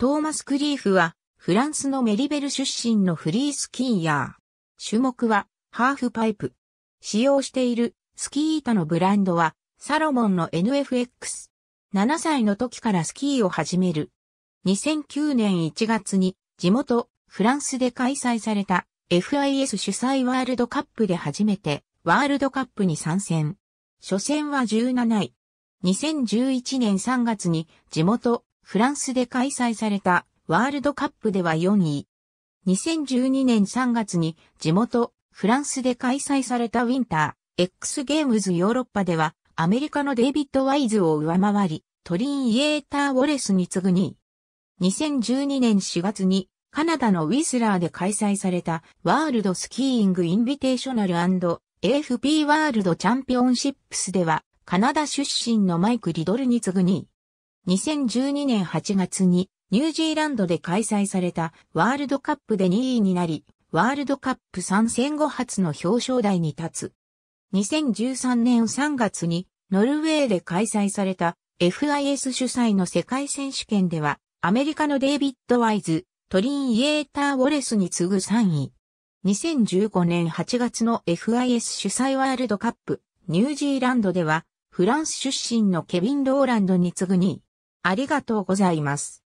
トーマス・クリーフは、フランスのメリベル出身のフリースキーヤー。種目は、ハーフパイプ。使用している、スキー板のブランドは、サロモンの NFX。7歳の時からスキーを始める。2009年1月に、地元、フランスで開催された、FIS 主催ワールドカップで初めて、ワールドカップに参戦。初戦は17位。2011年3月に地元フランスで開催されたワールドカップでは4位。2012年3月に地元フランスで開催されたウィンター X ゲームズヨーロッパではアメリカのデイビッド・ワイズを上回りトリン・イエーター・ウォレスに次ぐ2位。2012年4月にカナダのウィスラーで開催されたワールドスキーイング・インビテーショナル &AFP ワールドチャンピオンシップスではカナダ出身のマイク・リドルに次ぐ2位。2012年8月にニュージーランドで開催されたワールドカップで2位になり、ワールドカップ参戦後初の表彰台に立つ。2013年3月にノルウェーで開催された FIS 主催の世界選手権ではアメリカのデイビッド・ワイズ、トリン・イエーター・ウォレスに次ぐ3位。2015年8月の FIS 主催ワールドカップニュージーランドではフランス出身のケビン・ローランドに次ぐ2位。ありがとうございます。